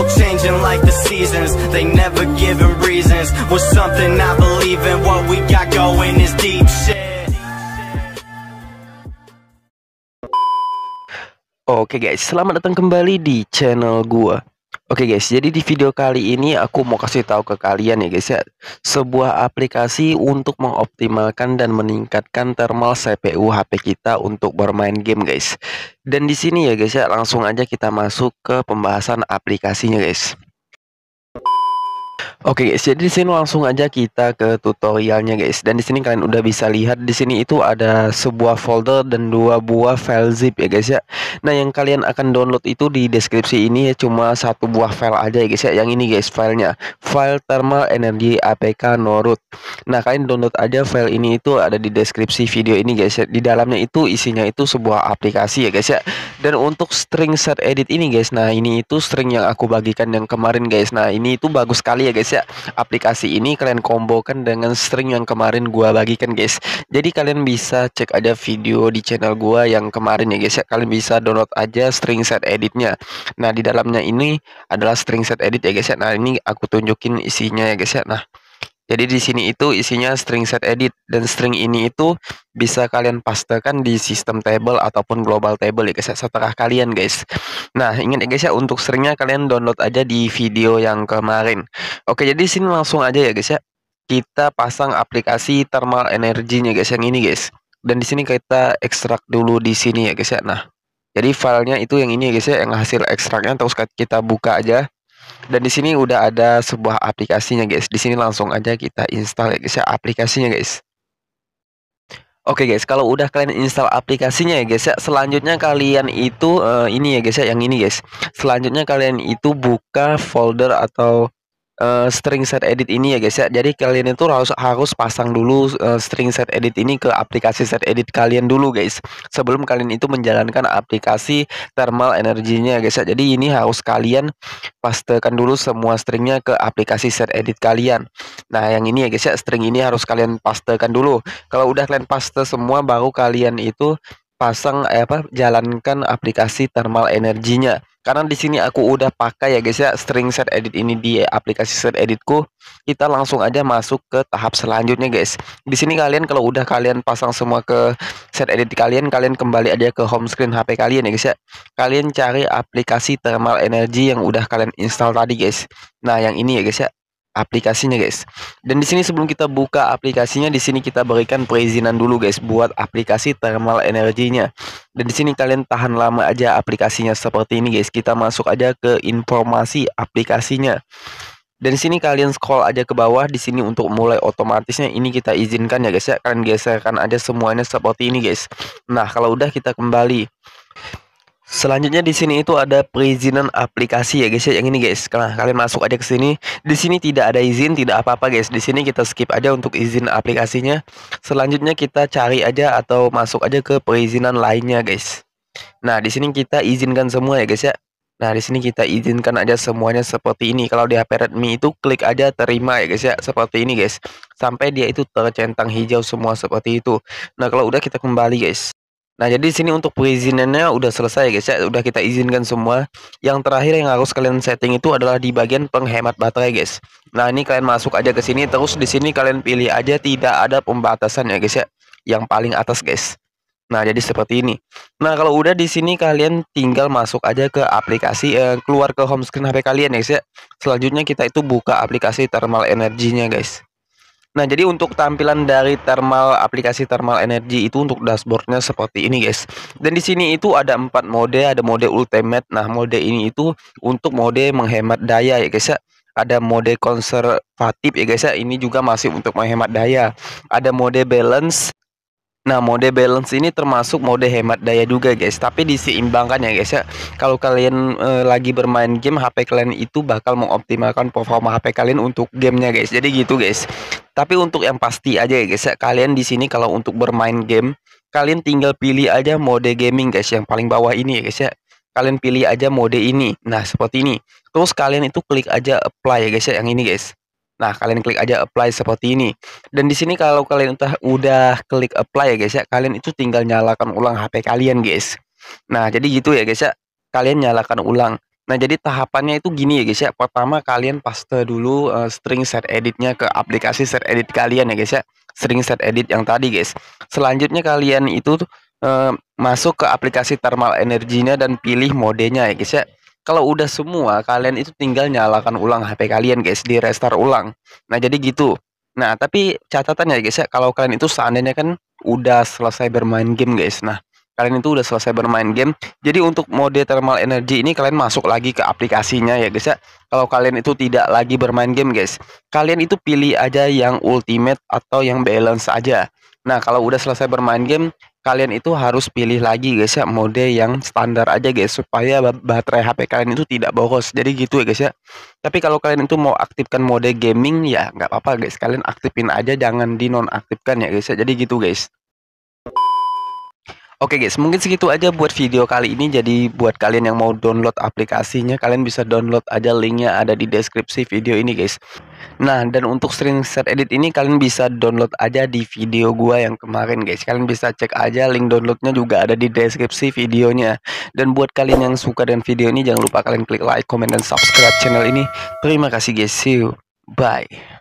people changing like the seasons They never giving reasons With something I believe in What we got going is deep shit Oke okay guys, selamat datang kembali di channel gua Oke okay guys, jadi di video kali ini aku mau kasih tahu ke kalian ya guys ya, sebuah aplikasi untuk mengoptimalkan dan meningkatkan thermal CPU HP kita untuk bermain game guys. Dan di sini ya guys ya, langsung aja kita masuk ke pembahasan aplikasinya guys. Oke guys, jadi di sini langsung aja kita ke tutorialnya guys. Dan di sini kalian udah bisa lihat di sini itu ada sebuah folder dan dua buah file zip ya guys ya. Nah yang kalian akan download itu di deskripsi ini ya cuma satu buah file aja ya guys ya. Yang ini guys filenya, file thermal energy APK Norut. Nah kalian download aja file ini itu ada di deskripsi video ini guys ya. Di dalamnya itu isinya itu sebuah aplikasi ya guys ya dan untuk string set edit ini guys nah ini itu string yang aku bagikan yang kemarin guys nah ini itu bagus sekali ya guys ya aplikasi ini kalian kombokan dengan string yang kemarin gua bagikan guys jadi kalian bisa cek aja video di channel gua yang kemarin ya guys ya kalian bisa download aja string set editnya nah di dalamnya ini adalah string set edit ya guys ya nah ini aku tunjukin isinya ya guys ya nah jadi di sini itu isinya string set edit dan string ini itu bisa kalian pastekan di sistem table ataupun global table ya guys ya, setelah kalian guys. Nah, ingat ya guys ya untuk stringnya kalian download aja di video yang kemarin. Oke, jadi sini langsung aja ya guys ya. Kita pasang aplikasi thermal energinya guys yang ini guys. Dan di sini kita ekstrak dulu di sini ya guys ya. Nah, jadi filenya itu yang ini ya guys ya yang hasil ekstraknya terus kita buka aja. Dan di sini udah ada sebuah aplikasinya guys. Di sini langsung aja kita install ya guys ya aplikasinya guys. Oke guys, kalau udah kalian install aplikasinya ya guys ya, selanjutnya kalian itu uh, ini ya guys ya, yang ini guys. Selanjutnya kalian itu buka folder atau uh, string set edit ini ya guys ya. Jadi kalian itu harus harus pasang dulu uh, string set edit ini ke aplikasi set edit kalian dulu guys. Sebelum kalian itu menjalankan aplikasi thermal energinya guys ya. Jadi ini harus kalian pastekan dulu semua stringnya ke aplikasi set edit kalian. Nah yang ini ya guys ya string ini harus kalian pastekan dulu. Kalau udah kalian paste semua baru kalian itu pasang eh, apa jalankan aplikasi thermal energinya karena di sini aku udah pakai ya guys ya string set edit ini di aplikasi set editku kita langsung aja masuk ke tahap selanjutnya guys di sini kalian kalau udah kalian pasang semua ke set edit kalian kalian kembali aja ke home screen HP kalian ya guys ya kalian cari aplikasi thermal energy yang udah kalian install tadi guys nah yang ini ya guys ya aplikasinya guys. Dan di sini sebelum kita buka aplikasinya di sini kita berikan perizinan dulu guys buat aplikasi thermal energinya. Dan di sini kalian tahan lama aja aplikasinya seperti ini guys. Kita masuk aja ke informasi aplikasinya. Dan di sini kalian scroll aja ke bawah di sini untuk mulai otomatisnya ini kita izinkan ya guys ya. Kalian geserkan aja semuanya seperti ini guys. Nah, kalau udah kita kembali Selanjutnya di sini itu ada perizinan aplikasi ya guys ya. Yang ini guys. Nah, kalian masuk aja ke sini. Di sini tidak ada izin, tidak apa-apa guys. Di sini kita skip aja untuk izin aplikasinya. Selanjutnya kita cari aja atau masuk aja ke perizinan lainnya guys. Nah, di sini kita izinkan semua ya guys ya. Nah, di sini kita izinkan aja semuanya seperti ini. Kalau di HP Redmi itu klik aja terima ya guys ya, seperti ini guys. Sampai dia itu tercentang hijau semua seperti itu. Nah, kalau udah kita kembali guys. Nah, jadi sini untuk perizinannya udah selesai guys ya, udah kita izinkan semua. Yang terakhir yang harus kalian setting itu adalah di bagian penghemat baterai guys. Nah, ini kalian masuk aja ke sini terus di sini kalian pilih aja tidak ada pembatasan ya guys ya, yang paling atas guys. Nah, jadi seperti ini. Nah, kalau udah di sini kalian tinggal masuk aja ke aplikasi eh, keluar ke home screen HP kalian ya guys ya. Selanjutnya kita itu buka aplikasi thermal energinya guys. Nah, jadi untuk tampilan dari thermal aplikasi thermal energy itu untuk dashboardnya seperti ini, guys. Dan di sini itu ada empat mode, ada mode ultimate. Nah, mode ini itu untuk mode menghemat daya ya, guys ya. Ada mode konservatif ya, guys ya. Ini juga masih untuk menghemat daya. Ada mode balance. Nah, mode balance ini termasuk mode hemat daya juga, guys. Tapi diseimbangkan ya, guys ya. Kalau kalian e, lagi bermain game, HP kalian itu bakal mengoptimalkan performa HP kalian untuk gamenya, guys. Jadi gitu, guys. Tapi untuk yang pasti aja ya guys ya, kalian di sini kalau untuk bermain game, kalian tinggal pilih aja mode gaming guys yang paling bawah ini ya guys ya. Kalian pilih aja mode ini. Nah, seperti ini. Terus kalian itu klik aja apply ya guys ya, yang ini guys. Nah, kalian klik aja apply seperti ini. Dan di sini kalau kalian udah udah klik apply ya guys ya, kalian itu tinggal nyalakan ulang HP kalian guys. Nah, jadi gitu ya guys ya. Kalian nyalakan ulang. Nah, jadi tahapannya itu gini ya guys ya. Pertama kalian paste dulu uh, string set editnya ke aplikasi set edit kalian ya guys ya. String set edit yang tadi guys. Selanjutnya kalian itu uh, masuk ke aplikasi thermal energinya dan pilih modenya ya guys ya. Kalau udah semua kalian itu tinggal nyalakan ulang HP kalian guys, di restart ulang. Nah, jadi gitu. Nah, tapi catatannya ya guys ya, kalau kalian itu seandainya kan udah selesai bermain game guys. Nah, kalian itu udah selesai bermain game. Jadi untuk mode thermal energy ini kalian masuk lagi ke aplikasinya ya guys ya. Kalau kalian itu tidak lagi bermain game guys, kalian itu pilih aja yang ultimate atau yang balance aja. Nah, kalau udah selesai bermain game, kalian itu harus pilih lagi guys ya mode yang standar aja guys supaya baterai HP kalian itu tidak boros. Jadi gitu ya guys ya. Tapi kalau kalian itu mau aktifkan mode gaming ya nggak apa-apa guys, kalian aktifin aja jangan dinonaktifkan ya guys ya. Jadi gitu guys. Oke guys, mungkin segitu aja buat video kali ini. Jadi buat kalian yang mau download aplikasinya, kalian bisa download aja linknya ada di deskripsi video ini guys. Nah, dan untuk screen share edit ini kalian bisa download aja di video gua yang kemarin guys. Kalian bisa cek aja link downloadnya juga ada di deskripsi videonya. Dan buat kalian yang suka dengan video ini, jangan lupa kalian klik like, comment, dan subscribe channel ini. Terima kasih guys, see you, bye.